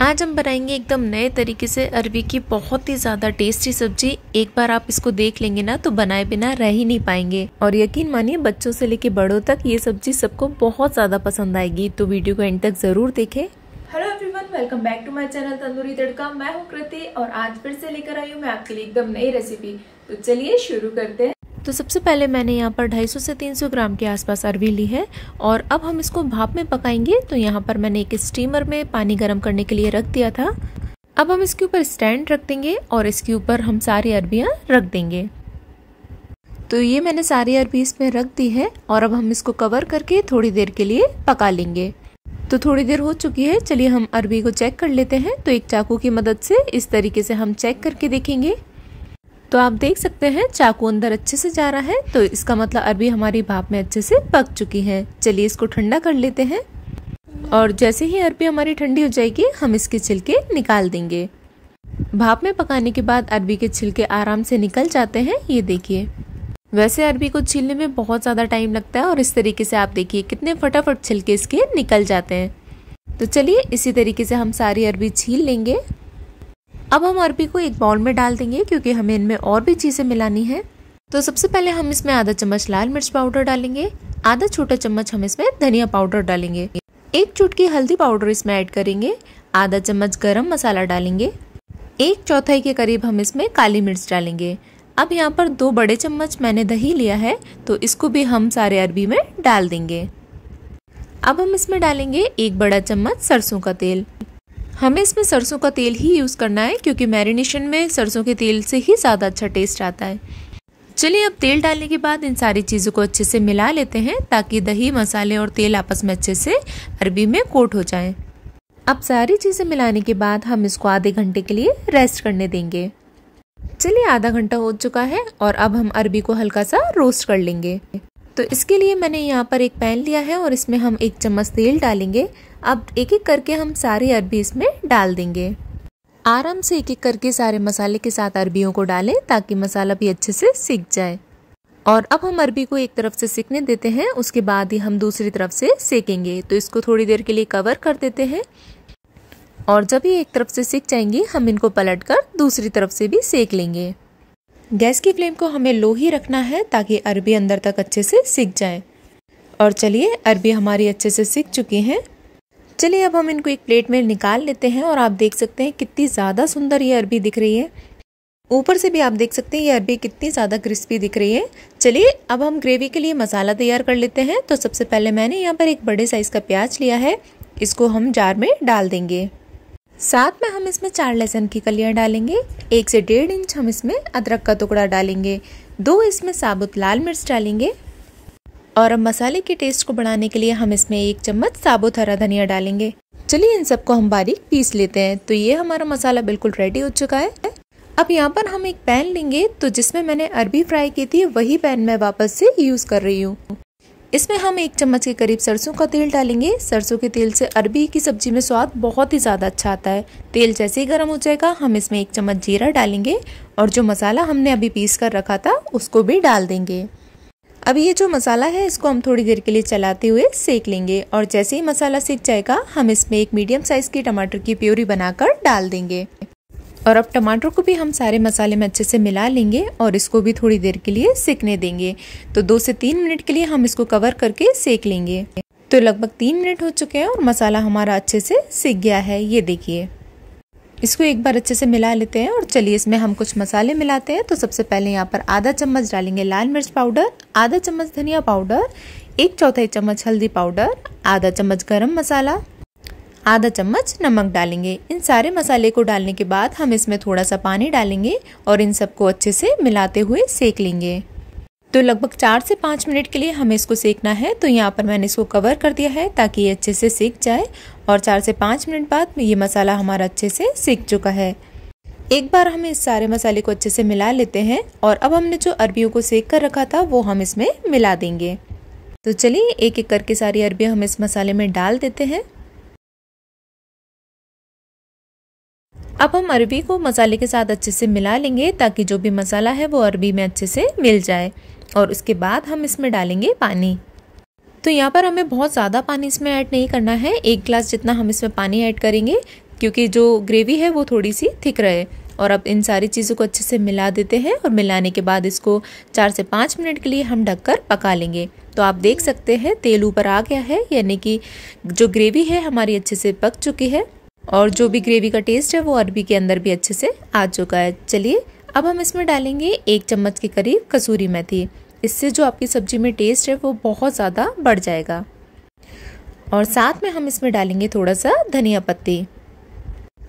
आज हम बनाएंगे एकदम नए तरीके से अरबी की बहुत ही ज़्यादा टेस्टी सब्जी एक बार आप इसको देख लेंगे ना तो बनाए बिना रह ही नहीं पाएंगे और यकीन मानिए बच्चों से लेके बड़ों तक ये सब्जी सबको बहुत ज़्यादा पसंद आएगी तो वीडियो को एंड तक ज़रूर देखें hello everyone welcome back to my channel Tandoori Tadka मैं हूँ कृति और आज फिर से लेकर आई हूँ मैं आपके लिए एकदम नई रेसिपी तो चलिए शुरू करते हैं तो सबसे पहले मैंने यहाँ पर 250 से 300 ग्राम के आसपास अरवी ली है और अब हम इसको भाप में पकाएंगे तो यहाँ पर मैंने एक स्टीमर में पानी गर्म करने के लिए रख दिया था अब हम इसके ऊपर स्टैंड रख देंगे और इसके ऊपर हम सारी अरबियाँ रख देंगे तो ये मैंने सारी अरबी इसमें रख दी है और अब हम इसको कवर करके थोड़ी देर के लिए पका लेंगे तो थोड़ी देर हो चुकी है चलिए हम अरबी को चेक कर लेते हैं तो एक चाकू की मदद से इस तरीके से हम चेक करके देखेंगे तो आप देख सकते हैं चाकू अंदर अच्छे से जा रहा है तो इसका मतलब अरबी हमारी भाप में अच्छे से पक चुकी है चलिए इसको ठंडा कर लेते हैं और जैसे ही अरबी हमारी ठंडी हो जाएगी हम इसके छिलके निकाल देंगे भाप में पकाने के बाद अरबी के छिलके आराम से निकल जाते हैं ये देखिए वैसे अरबी को छीलने में बहुत ज़्यादा टाइम लगता है और इस तरीके से आप देखिए कितने फटाफट छिलके इसके निकल जाते हैं तो चलिए इसी तरीके से हम सारी अरबी छील लेंगे अब हम अरबी को एक बाउल में डाल देंगे क्योंकि हमें इनमें और भी चीज़ें मिलानी है तो सबसे पहले हम इसमें आधा चम्मच लाल मिर्च पाउडर डालेंगे आधा छोटा चम्मच हम इसमें धनिया पाउडर डालेंगे एक चुटकी हल्दी पाउडर इसमें ऐड करेंगे आधा चम्मच गरम मसाला डालेंगे एक चौथाई के करीब हम इसमें काली मिर्च डालेंगे अब यहाँ पर दो बड़े चम्मच मैंने दही लिया है तो इसको भी हम सारे अरबी में डाल देंगे अब हम इसमें डालेंगे एक बड़ा चम्मच सरसों का तेल हमें इसमें सरसों का तेल ही यूज़ करना है क्योंकि मैरिनेशन में सरसों के तेल से ही ज़्यादा अच्छा टेस्ट आता है चलिए अब तेल डालने के बाद इन सारी चीज़ों को अच्छे से मिला लेते हैं ताकि दही मसाले और तेल आपस में अच्छे से अरबी में कोट हो जाएं। अब सारी चीज़ें मिलाने के बाद हम इसको आधे घंटे के लिए रेस्ट करने देंगे चलिए आधा घंटा हो चुका है और अब हम अरबी को हल्का सा रोस्ट कर लेंगे तो इसके लिए मैंने यहाँ पर एक पैन लिया है और इसमें हम एक चम्मच तेल डालेंगे अब एक एक करके हम सारे अरबी इसमें डाल देंगे आराम से एक एक करके सारे मसाले के साथ अरबियों को डालें ताकि मसाला भी अच्छे से सीख जाए और अब हम अरबी को एक तरफ से सीखने देते हैं उसके बाद ही हम दूसरी तरफ से सेकेंगे तो इसको थोड़ी देर के लिए कवर कर देते हैं और जब ये एक तरफ से सीख जाएंगी हम इनको पलट कर दूसरी तरफ से भी सेक लेंगे गैस की फ्लेम को हमें लो ही रखना है ताकि अरबी अंदर तक अच्छे से सीख जाए और चलिए अरबी हमारी अच्छे से सीख चुकी हैं चलिए अब हम इनको एक प्लेट में निकाल लेते हैं और आप देख सकते हैं कितनी ज़्यादा सुंदर ये अरबी दिख रही है ऊपर से भी आप देख सकते हैं ये अरबी कितनी ज़्यादा क्रिस्पी दिख रही है चलिए अब हम ग्रेवी के लिए मसाला तैयार कर लेते हैं तो सबसे पहले मैंने यहाँ पर एक बड़े साइज़ का प्याज लिया है इसको हम जार में डाल देंगे साथ में हम इसमें चार लहसुन की कलियाँ डालेंगे एक से डेढ़ इंच हम इसमें अदरक का टुकड़ा डालेंगे दो इसमें साबुत लाल मिर्च डालेंगे और अब मसाले के टेस्ट को बढ़ाने के लिए हम इसमें एक चम्मच साबुत हरा धनिया डालेंगे चलिए इन सबको हम बारीक पीस लेते हैं तो ये हमारा मसाला बिल्कुल रेडी हो चुका है अब यहाँ पर हम एक पैन लेंगे तो जिसमें मैंने अरबी फ्राई की थी वही पैन मैं वापस से यूज़ कर रही हूँ इसमें हम एक चम्मच के करीब सरसों का तेल डालेंगे सरसों के तेल से अरबी की सब्जी में स्वाद बहुत ही ज़्यादा अच्छा आता है तेल जैसे ही गर्म हो जाएगा हम इसमें एक चम्मच जीरा डालेंगे और जो मसाला हमने अभी पीस कर रखा था उसको भी डाल देंगे अब ये जो मसाला है इसको हम थोड़ी देर के लिए चलाते हुए सेक लेंगे और जैसे ही मसाला सेक जाएगा हम इसमें एक मीडियम साइज़ के टमाटर की प्योरी बनाकर डाल देंगे और अब टमाटर को भी हम सारे मसाले में अच्छे से मिला लेंगे और इसको भी थोड़ी देर के लिए सेकने देंगे तो दो से तीन मिनट के लिए हम इसको कवर करके सेक लेंगे तो लगभग तीन मिनट हो चुके हैं और मसाला हमारा अच्छे से सीख गया है ये देखिए इसको एक बार अच्छे से मिला लेते हैं और चलिए इसमें हम कुछ मसाले मिलाते हैं तो सबसे पहले यहाँ पर आधा चम्मच डालेंगे लाल मिर्च पाउडर आधा चम्मच धनिया पाउडर एक चौथाई चम्मच हल्दी पाउडर आधा चम्मच गरम मसाला आधा चम्मच नमक डालेंगे इन सारे मसाले को डालने के बाद हम इसमें थोड़ा सा पानी डालेंगे और इन सबको अच्छे से मिलाते हुए सेक लेंगे तो लगभग चार से पाँच मिनट के लिए हमें इसको सेकना है तो यहाँ पर मैंने इसको कवर कर दिया है ताकि ये अच्छे से सेक जाए और चार से पाँच मिनट बाद ये मसाला हमारा अच्छे से सेक चुका है एक बार हम इस सारे मसाले को अच्छे से मिला लेते हैं और अब हमने जो अरबियों को सेक कर रखा था वो हम इसमें मिला देंगे तो चलिए एक एक करके सारी अरबियाँ हम इस मसाले में डाल देते हैं अब हम अरबी को मसाले के साथ अच्छे से मिला लेंगे ताकि जो भी मसाला है वो अरबी में अच्छे से मिल जाए और उसके बाद हम इसमें डालेंगे पानी तो यहाँ पर हमें बहुत ज़्यादा पानी इसमें ऐड नहीं करना है एक ग्लास जितना हम इसमें पानी ऐड करेंगे क्योंकि जो ग्रेवी है वो थोड़ी सी थिक रहे और अब इन सारी चीज़ों को अच्छे से मिला देते हैं और मिलाने के बाद इसको चार से पाँच मिनट के लिए हम ढककर पका लेंगे तो आप देख सकते हैं तेल ऊपर आ गया है यानी कि जो ग्रेवी है हमारी अच्छे से पक चुकी है और जो भी ग्रेवी का टेस्ट है वो अरबी के अंदर भी अच्छे से आ चुका है चलिए अब हम इसमें डालेंगे एक चम्मच के करीब कसूरी मेथी इससे जो आपकी सब्जी में टेस्ट है वो बहुत ज़्यादा बढ़ जाएगा और साथ में हम इसमें डालेंगे थोड़ा सा धनिया पत्ती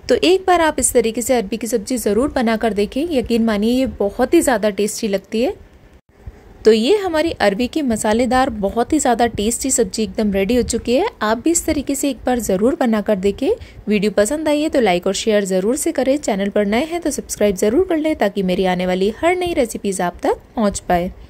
तो एक बार आप इस तरीके से अरबी की सब्ज़ी ज़रूर बना कर देखें यकीन मानिए ये बहुत ही ज़्यादा टेस्टी लगती है तो ये हमारी अरबी की मसालेदार बहुत ही ज़्यादा टेस्टी सब्जी एकदम रेडी हो चुकी है आप भी इस तरीके से एक बार ज़रूर बना कर देखें वीडियो पसंद आई है तो लाइक और शेयर ज़रूर से करें चैनल पर नए हैं तो सब्सक्राइब ज़रूर कर लें ताकि मेरी आने वाली हर नई रेसिपीज़ आप तक पहुँच पाए